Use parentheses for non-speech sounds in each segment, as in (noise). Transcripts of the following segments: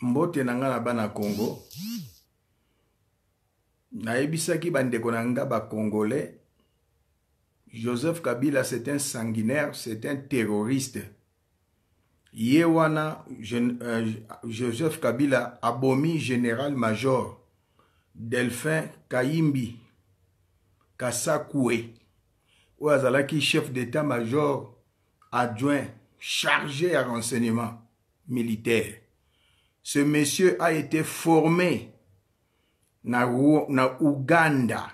mbote na nga na bana congo nayebisaki bande na nga joseph kabila c'est un sanguinaire c'est un terroriste Yewana euh, joseph kabila abomi général major delphin kayimbi kasakue ou azalaki chef d'état major adjoint chargé à renseignement militaire ce monsieur a été formé na, na uganda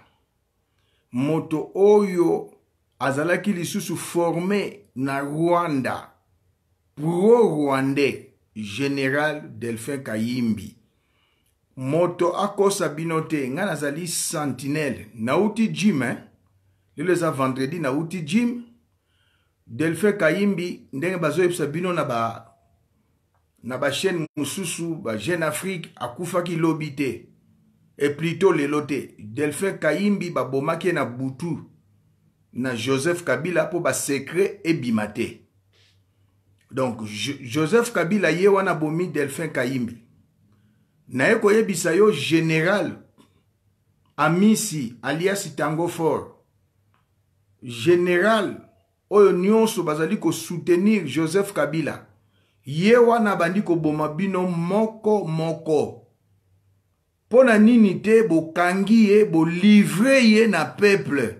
moto oyo azalaki lisusu formé na rwanda pro rwandais général delphin kayimbi moto akosa bino te ngai nazali sentinele nauti jim eh? lelo eza vendredi nauti jim delphin kayimbi ndenge bazoyebisa bino na ba na bachaîne mosusu bajeune afrique akufaki lobi te e plutôt lelo te delphin kayimbi babomaki ye na butu na joseph kabila mpo basekret ebima te donc joseph kabila ye wana bomi delphin kayimbi naye koyebisa yo général amisi alias tango fort général oyo nyonso bazali kosoutenir joseph kabila ye wana abandi koboma bino moko moko mpo na nini te bokangi ye bolivre ye na peple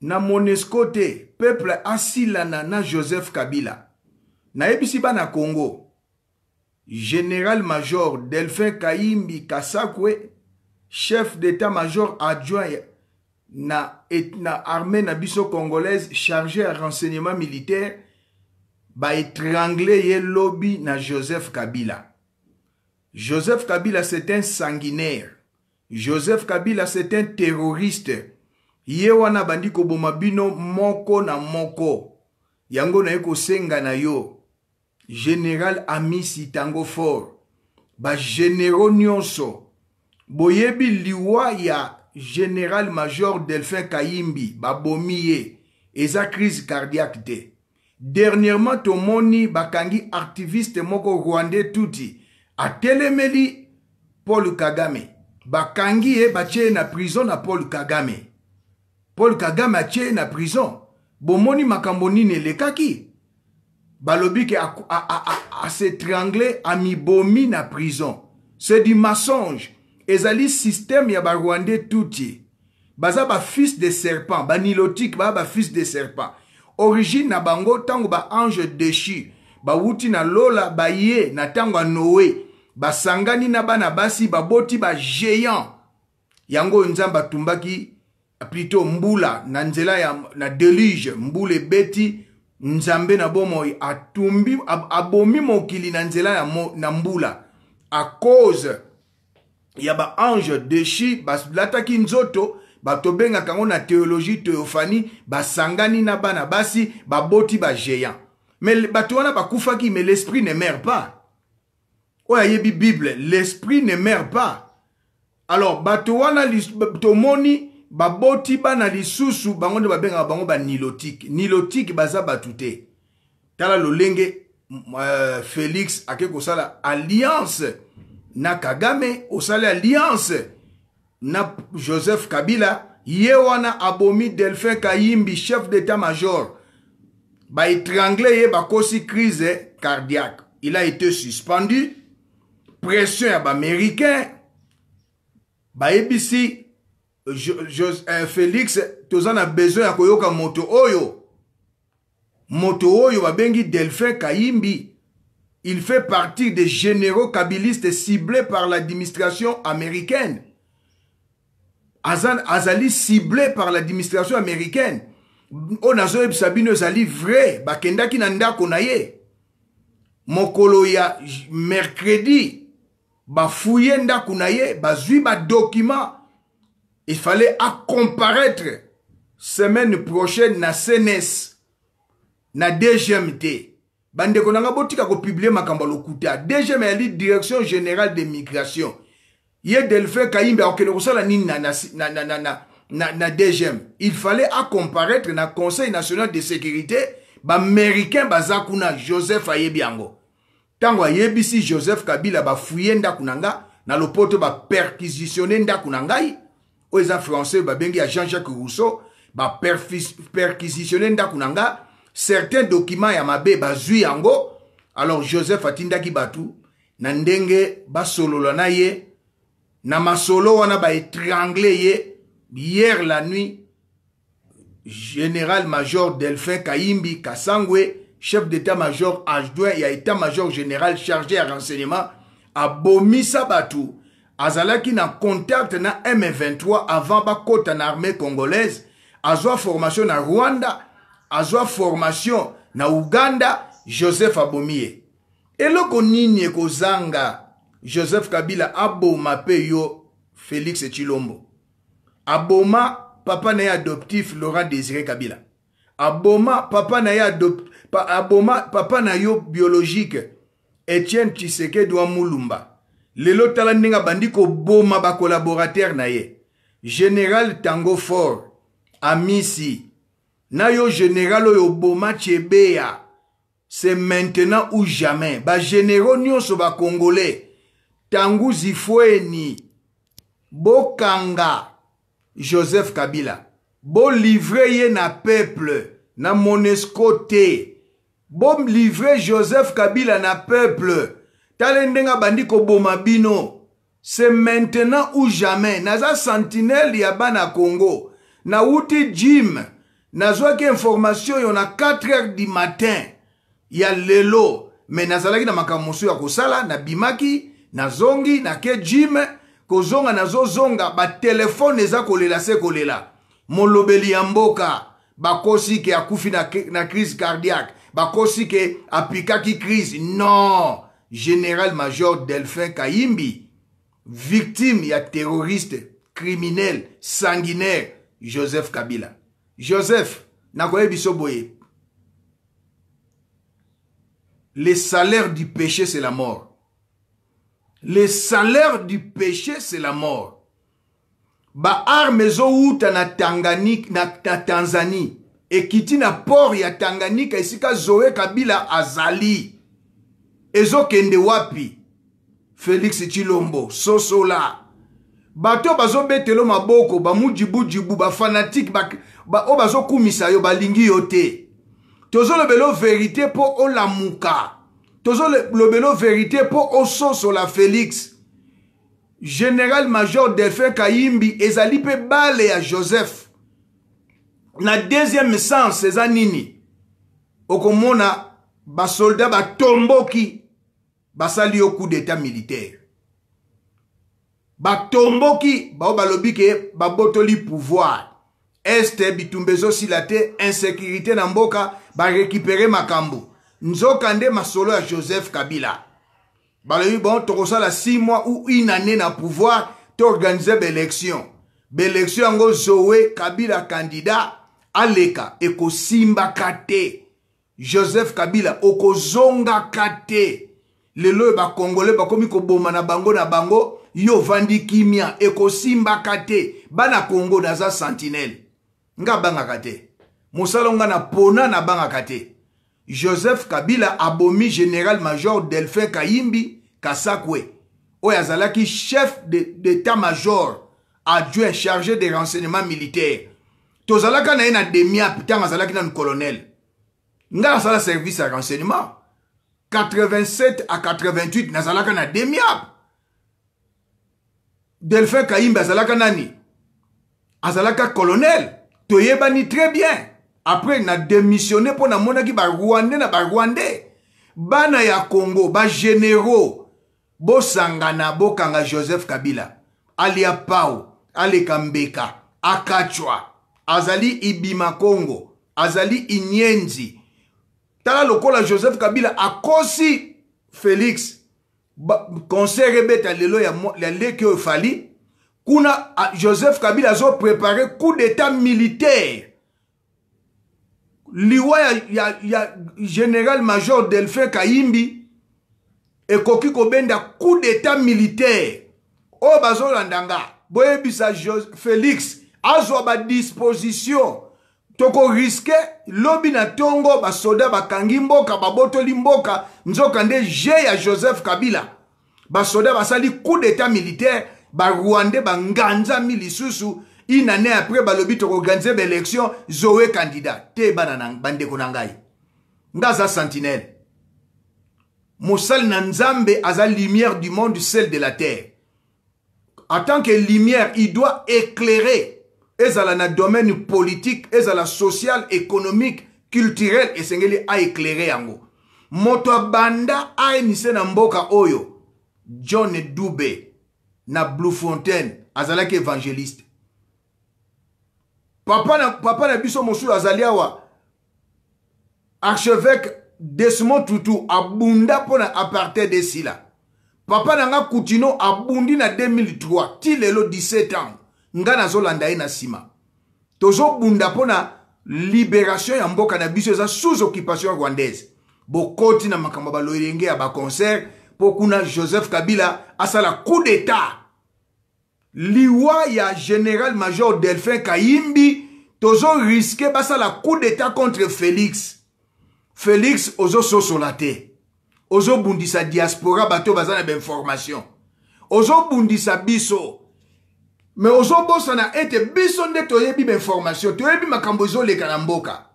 na monesco te peple asilana na joseph kabila nayebisi bana congo général major delphin kayimbi kasakwe chef d'état major adjoint na, et, na armée na biso congolaise chargé ya renseignement militaire baétrangle ye lobi na joseph kabila joseph kabila c'est un sanguinaire joseph kabila c'est un terroriste ye wana abandi koboma bino moko na moko yango naye kosenga na yo général amisi tango fort bagénéraux nyonso boyebi liwa ya général major delphin kayimbi babomi ye eza crise cardiaque te dernièrement tomoni bakangi activiste moko rwandais tuti atelemeli paul kagame bakangi ye batie ye na prison na paul kagame paul kagame atie ye na prison bomoni makambo nini elekaki balobi ke asetrangle amibomi na prison c'est du massonge ezali système ya barwandais tuti baza bafils de serpent banilotique baza bafils de serpent origine na bango ntango baange deshi bawuti na lola baye na ntango ya noe basangani na bana basi baboti bagéant yango oyo nzambe atumbaki plutôt mbula na nzela ya na delige mbula ebeti nzambe na bomoi atumbi abomi mokili na nzela ya mo, na mbula a cause ya baange deshi balataki nzoto bato bengaka ngo na théologie théophanie basangani na bana basi baboti bagéant mais bato wana bakufaki mais l'esprit ne meurt pas oyo ayebi bible l'esprit ne meurt pas alors bato wana tomoni baboti bana lisusu bango nde babengaka bango banilotike nilotike baza bato te tala lolenge euh, félix ake kosala alliance na kagame osali alliance na joseph kabila ye wana abomi delphin kayimbi chef d'état major baétrangle ye bakosi crise cardiaque il a été suspendu pression ya baaméricain bayebisi euh, félix toza na besoin ya koyoka moto oyo moto oyo babengi delphin kayimbi il fait partie des généraux kabilistes ciblés par l'administration américaine azali ciblé par l'administration américaine oyo nazoyebisa bino ezali vrai bakendaki na ndako na ye mokolo ya mercredi bafuye ndako na ye bazwi badokima il fallait acomparaître semaine prochaine na cns na dgmt bandeko na nga botika kopiblie makambo ya lokuta dgm yali direction générale de migration ye delphin kayimbe akokende kosala nina, na, na, na, na, na, na, na, il fallait acomparaître na conseil national de sécurité américain baza kuna joseph Ayebiango. Tango ntango joseph kabila bafuye ndako na kunanga na lopoto baperquisitione ndako na kunanga oyo eza français bengi à jean-jacques rousseau ba ndako nda kunanga certains documents yamabe mabe bazwi alors joseph atindaki bato na ndenge basolola na ye na masolo wana baétrangle ye hier la nuit général major delphin kayimbi kasangwe chef d'état-major adjoint ya état-major général chargé ya renseignement abomisa bato azalaki na contact na m23 avant bakota na armée congolaise azwa formation na rwanda azwa formation na uganda joseph abomi ye eloko nini ekozanga joseph kabila aboma mpe yo félix chilombo aboma papa na ye adoptif laurent désiré kabila aboma papa na ye adop... pa, aboma papa na yo biologique etienne tshisekedi wa mulumba lelo tala ndenge abandi koboma bacolaboratere na ye général tango fort amisi na yo général oyo oboma tyebeya c'est maintenant ou jamais bagénéraux nyonso bacongolais tangu zifueni bokanga joseph kabila bolivre ye na peuple na monesco te bolivre joseph kabila na peuple tala ndenge abandi koboma bino se maintenant ou jamais naza sentinele ya bana ya congo nauti jim nazwaki information oyo na 4 heures du matin ya lelo me nazalaki na makambo mosusu ya kosala nabimaki nazongi nake jim kozonga nazozonga batelefone eza kolela se kolela molobeli ya mboka bakosi ke akufi na, na crise cardiaque bakosi ke apikaki crise non général major delphin kayimbi victime ya terroriste criminel sanguinaire joseph kabila joseph nakoyebiso boye le salaire du péché c'est la mort le salaire du péché c'est la mort baarme ezowuta na, na, na tanzanie ekiti na port ya tanganyika esika zoe kabila azali ezokende wapi félix chilombo sosola bato bazobetela maboko bamujibujibu bafanatike ba, ba, oyo bazokumisa yo balingi yo te tozolobela verité mpo olamuka tozolobela vérité mpo ososola félix général major delphin kayimbi ezali mpe bale ya joseph na deuxième sens eza nini okomona basoldat batomboki basali yo coup d'état militaire batomboki bao balobi ke babotoli pouvoir este bitumba ezosila te insécurité na mboka barécupere makambo nzoka nde masolo ya joseph kabila balobi bon tokosala 6 mois ou une année na pouvoir toorganize baélection baélection yango zoe kabila kandida aleka ekosimbaka te joseph kabila okozongaka te lelo oyo bakongole bakomi koboma na bango na bango yo ovandi kimia ekosimbaka te bana kongo naza sentinele nga bangaka te mosala nga na pona nabangaka te joseph kabila abomi général major delphin kayimbi kasakwe oyo azalaki chef d'état major adjoint chargé de renseignement militaire tozalaka na ye na demiap ntango azalaki nanu colonel ngai asala service ya renseignement 87 à 88 nazalaka na demiap delphin kayimbi azalaka nani azalaka colonel toyebani très bien après na démissionné mpo namonaki barwandais na barwandais bana ya congo bagénéraux bosangana bokanga joseph kabila alia pau aleka mbeka akacwa azali ibima congo azali inyenzi tala lokola joseph kabila akosi félix conseil ebeta lelo ya leki oyo efali kuna joseph kabila azoprépare coup d'état militaire liwa ya, ya, ya général major delphin kayimbi ekoki kobenda coup d'état militaire oyo bazolanda nga boyebisa félix azwa badisposition tokoriske lobi na ntongo basoda bakangi mboka babotoli mboka nzoka nde je ya joseph kabila basoda basali coup d'état militaire barwande banganzami lisusu une année après balobi tokoorganize baélection zowe candidat te bana bandeko na ngai nga aza sentinelle mosali na nzambe aza lumière du monde celle de la terre en tant que lumière il doit éclairer ezala na domaine politique ezala social économique culturel esengeli aéclaire yango moto abanda anise na mboka oyo john dube na blue fontaine azalaki évangéliste papa na, papa na biso mosusu azali awa archevêque desmond tutu abunda mpo na apartheid esila papa na nga kutino abundi na 2003 ti lelo 17 ans nga nazolanda ye na nsima tozobunda mpo na libération ya mboka na biso eza sous occupation rwandaise bokoti na makambo ya balolenge ya baconcert mpo kuna joseph kabila asala coup d'état liwa ya général major delphin kayimbi tozoriske basala coup d'état contre félix félix ozososola te ozobundisa diaspora bato baza na bainformation ozobundisa biso me ozobosana ete biso nde toyebi bainformation toyebi makambo ezoleka na mboka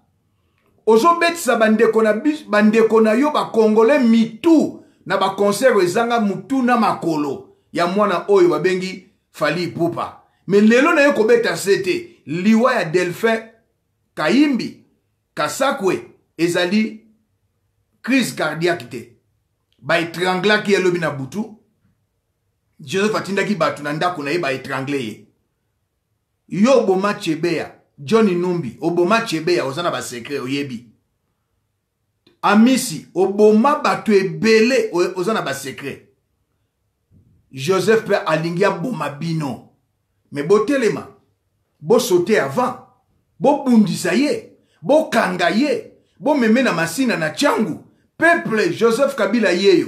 ozobetisa bandeko na, bandeko na yo bakongole mitu na bakonser ezanga mutuna makolo ya mwana oyo babengi fali ipupa me lelo naye kobeta se te liwa ya delphin kayimbi kasakwe ezali crise cardiaque te baetranglaki ye lobi na butu joseph atindaki bato na ndako na ye baetrangle ye yo oboma chebeya john numbi oboma chebeya oza na basekre oyebi amisi oboma bato ebele oza na basekret joseph mpe alingi aboma bino me botelema bosote avant bobundisa ye bokanga ye bomeme na masina na tiangu peple joseph kabila yeyo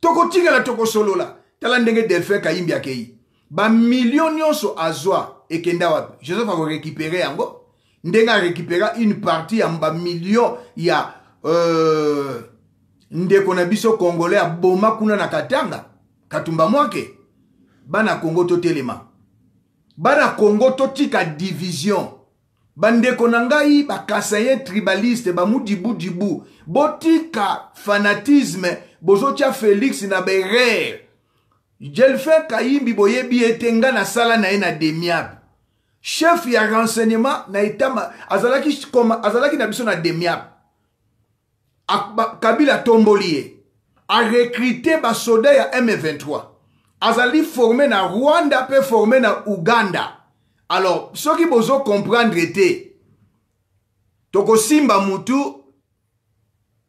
tokotikala tokosolola tala ndenge delfin kayimbi akei bamilio nyonso azwa ekenda wapi joseph akorekipere yango ndenge arekipera une partie ya bamilio ya euh, ndeko na biso congolais aboma kuna na katanga katumba mwake bana kongo totelema bana kongo totika division bandeko na ngai bakasayen tribaliste bamudibudibu botika fanatisme bozotia félix na berere jelfe kayimbi boyebi ete nga nasala na ye na demiable chef ya renseignement na etama azalaki, azalaki na biso na demiable kabila atomboli ye a recruté basoda ya M23 azali formé na Rwanda pe formé na Uganda alors qui bozo comprendre te simba mutu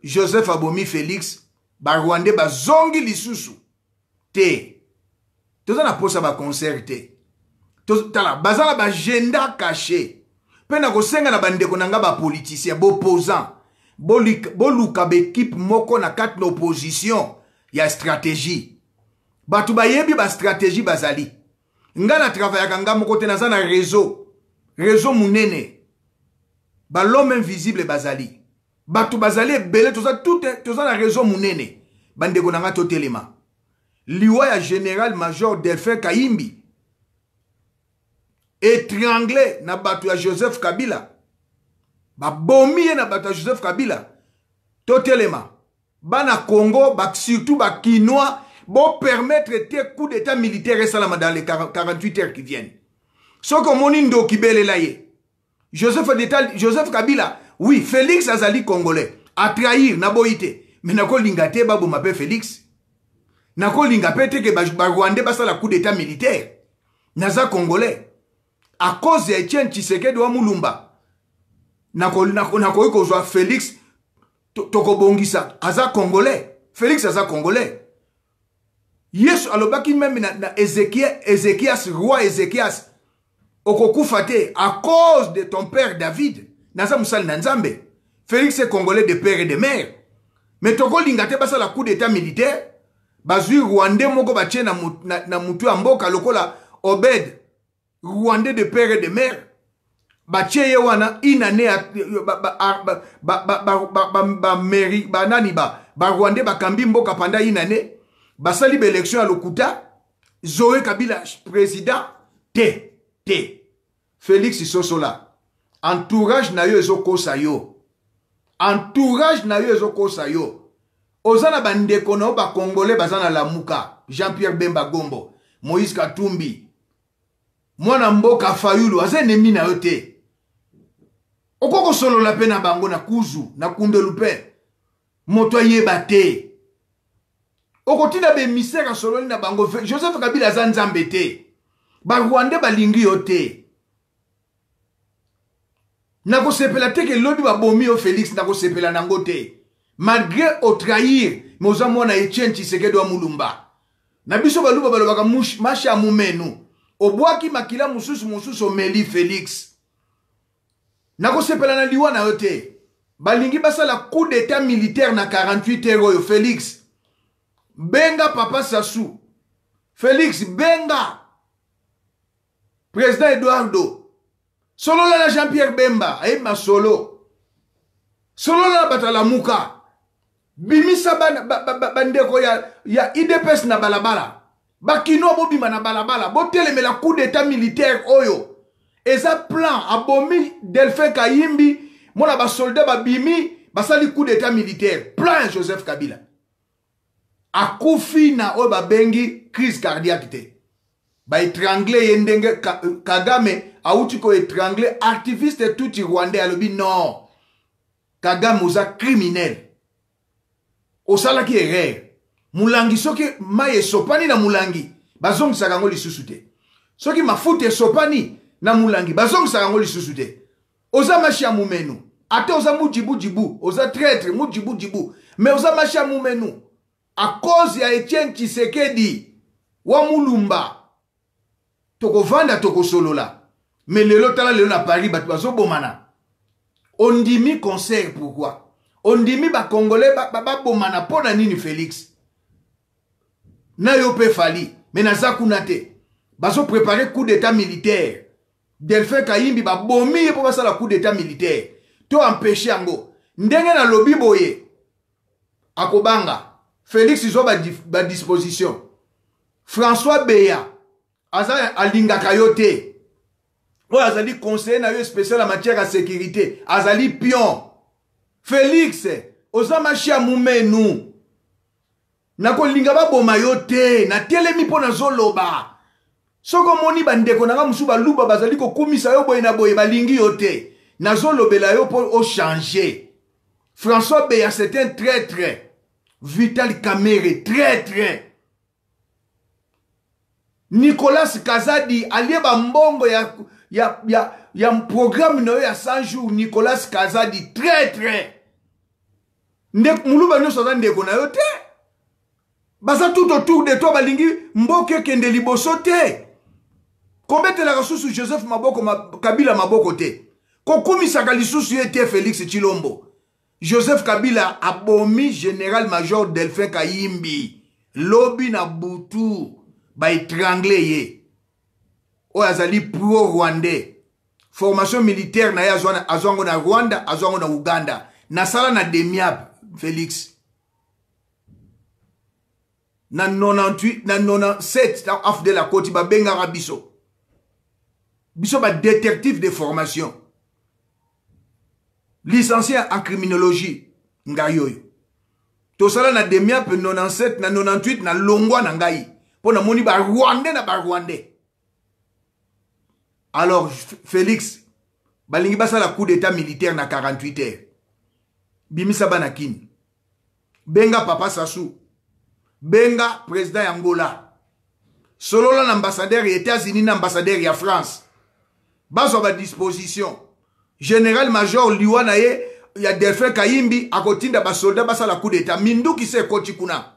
Joseph Abomi Félix barwande zongi lisusu te Tu na posa ba te tala la ba agenda caché pe na senga na bandeko na nga boluka baekipe moko na kati na opposition ya stratégie bato bayebi bastratégie bazali nga na travaillaka nga moko te naza na réseau réseau monene balome invisible bazali bato bazali ebele toza, toza na réseau monene bandeko na nga totelema liwa ya général major delphin kayimbi étranglé na bato ya joseph kabila Ba ye na bata joseph kabila totelema bana congo ba, surtout bakinois permettre te coup d'état militaire dans les 48 heures qui viennent Ce qui ndoki belela ye joseph, d'état, joseph kabila oui félix azali congolais a n'a A mais na me nakolinga te baboma mpe félix ba, je vais ba un coup d'état militaire naza congolais à cause de etienne tshisekedi de mulumba nakoki kozwa félix tokobongisa aza congolais félix aza congolais yesu alobaki meme na, na ezekias roi ezekias okokufa à cause de ton père david naza félix est congolais de père et de mère me tokolinga te la coup d'état militaire bazwi rwandais moko batie na, na, na mboka lokola obed rwandais de père et de mère batie ye wana inane bameri banani barwandais bakambi mboka panda inane basali baélection ya lokuta zoe kabila président te te félix sosola entourage na yo ezokosa yo entourage na yo ezokosa yo oza na bandeko na yo bakongole baza na lamuka jean pierre bemba gombo moïse katumbi mwana mboka fayulu aza enemi na yo te okoki kosolola mpe na bango na kuzu na kundelu mpe moto ayeba te okotinda bemisere asololi na bango joseph kabila aza nzambe te barwande balingi yo te nakosepela te ke lobi babomi yo félix nakosepela nango te malgré otrahir me oza mwana etienne tshisekedi wa mulumba na biso baluba balobaka mashe ya mumenu obwaki makila mosusu mosusu omeli félix nakosepela na liwa na yo te balingi basala coup d'état militaire na 48 heure oyo félix benga papa sasu félix benga président eduardo solola na jean-pierre bemba ayebima solo solola na bato alamuka bimisa bandeko ba, ba, ya, ya idps na balabala bakinoa bobima na balabala botelemela coup d'état militaire oyo eza plan abomi delphin kayimbi mona basoldat babimi basali coup d'état militaire plan ya joseph kabila akufi na oyo babengi crise cardiaque te baétrangle ye ndenge kagame awuti koétrangle artiviste tuti rwandais alobi non kagame oza criminel osalaki erreur molangi soki mai esopani na molangi bazongisaka yango lisusu te soki mafuta esopani na molangi bazongisaka yango lisusu te oza mashi ya momenu ate oza mujibujibu oza traître mujibujibu me oza mashi ya momenu à cause ya etienne tshisekedi wa mulumba tokovanda tokosolola me lelo tala lelo na paris bato bazobomana ondimi concert pourkui ondimi bacongolais babomana mpo na nini félix na yo mpe fali me naza kuna te bazoprépare coup d'état militaire delphin kayimbi babomi ye mpo basala coup d'état militaire to ampeshe yango ndenge nalobi boye akobanga félix zo badisposition françois beya aza alingaka yo te oyo azali conseiller na yo spécial ya matière ya sécurité azali pion félix oza mashia mumenu nakolinga baboma yo te natelemi mpo nazoloba soki omoni bandeko na nga mosusu baluba bazali kokumisa yo boye na boye balingi yo te nazolobela yo mpo ochange françois beya c'est un traître vital camere traître nicolas kazadi alie bambongo ya, ya, ya, ya programe na yo ya 100 jour nicolas kazadi traître moluba nyonso aza ndeko na yo te baza tout autour de toi balingi mboka ekende liboso te kobetelaka lisusu joseph maboko ma, kabila maboko te kokumisaka lisusu ye te félix chilombo joseph kabila abomi général major delphin kayimbi lobi na butu baetrangle ye oyo azali pro rwandais formation militaire na ye azwa yango na rwanda azwa yango na uganda nasala na demiab félix na 97 na afdel akoti babengaka biso biso badétective de formation licencié en criminologie ngai oyo tosala na 2097 na 98 na longwa na ngai mpo namoni barwandais na barwandais alors félix balingi basala coup d'état militaire na 48 heures bimisa bana kini benga papa sasu benga président ya ngola solola na ambassadeur ya états-unis na ambassadeur ya france bazo ba disposition général major liwa na ye ya delphin kayimbi akotinda basoldat basala coup d'état minduki se ekoti kuna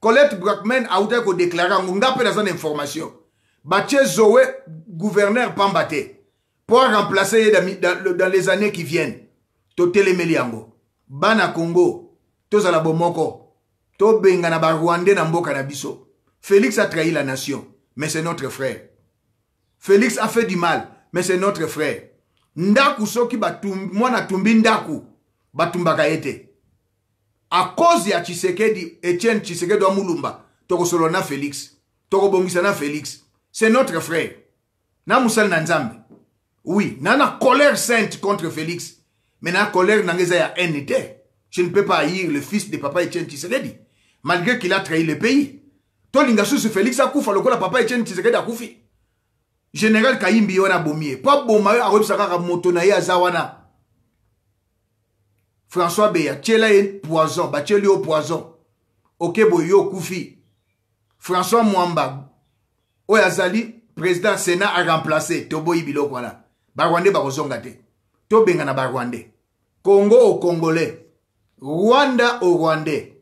colette brackman autaki kodeklara yango nga mpe naza na information batie zowe gouverneur pamba te remplacer aremplace ye dans les années qui viennent totelemeli yango bana congo tozala bomoko tobengana barwandais na mboka na biso félix a trahi la nation mais c'est notre frère félix a fait du mal mais c'est notre frère ndaku soki batum, mwana tumbi ndaku batumbaka cause ya Chisekedi, etienne Chisekedi wa mulumba solo na félix Toro na félix c'est notre frère musal na nzambe oui nana colère sainte contre félix mais na colère nangeza ya je ne peux pas haïr le fils de papa etienne Chisekedi, malgré qu'il a trahi le pays tolinga susu félix akufa la papa etienne a akufi general kayimbi ye wana abomi ye mpo aboma oyo akoyebisa kaka moto na ye aza wana françois beya tiela ye poison batieli yo poison okeboye yo okufi françois mwamba oyo azali président sénat aremplace toboyi biloko wana barwande bakozonga te tobengana barwande congo au congolais rwanda au rwandais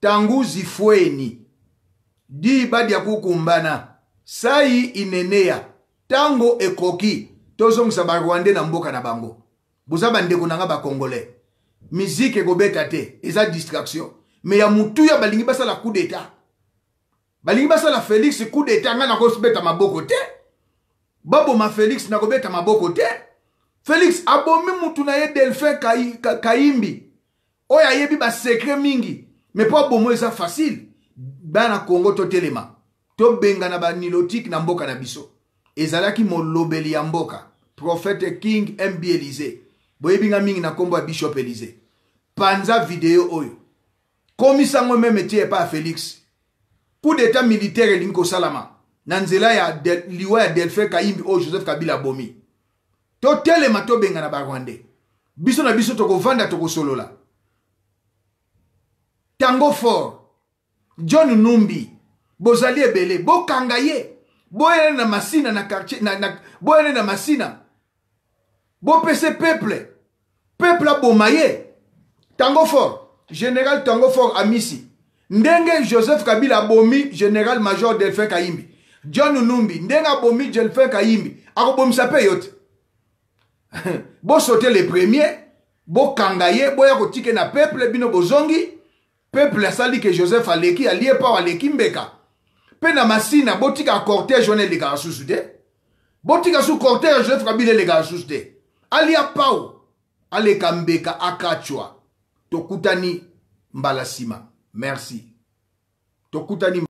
tangu zifweni di badia kukumbana sai ineneya ntango ekoki tozongisa barwande na mboka na bango boza bandeko na nga bakongolais miziki ekobeta te eza distraction me ya motuya balingi basala coup d'état balingi basala félix coup d'état ngai nakobeta maboko te baboma félix nakobeta maboko te félix abomi mutu na ye delphin kayimbi oyo ayebi basekre mingi me mpo abomo eza facile bana kongo totelema tobengana banilotique na mboka na biso ezalaki molobeli ya mboka profete king mb elize boyebinga mingi na nkombo ya bishop elize panza video oyo komisango meme tie epai ya félix coup d'état militaire elingi kosalama na nzela ya del, liwa ya delphin kayimbi oyo joseph kabila abomi totelema tobengana barwandais biso na biso tokovanda tokosolola tango fort john numbi bozali ebele bokanga ye boyele na masina na quartier boyele na masina bopesa peuple peuple aboma ye tango fort général tango fort amisi ndenge joseph kabila abomi général major delphin kayimbi john numbi ndenge abomi delphin kayimbi akobomisa mpe yo te (laughs) bosote le premier bokanga ye boya kotike na peuple bino bozongi peuple asali ke joseph aleki alie pao aleki mbeka mpe na masina botika cortège wana eleka lisusu te botika su cortège joseph kabila eleka lisusu te alia pau aleka mbeka akacwa tokutani mbala nsima merci tokutani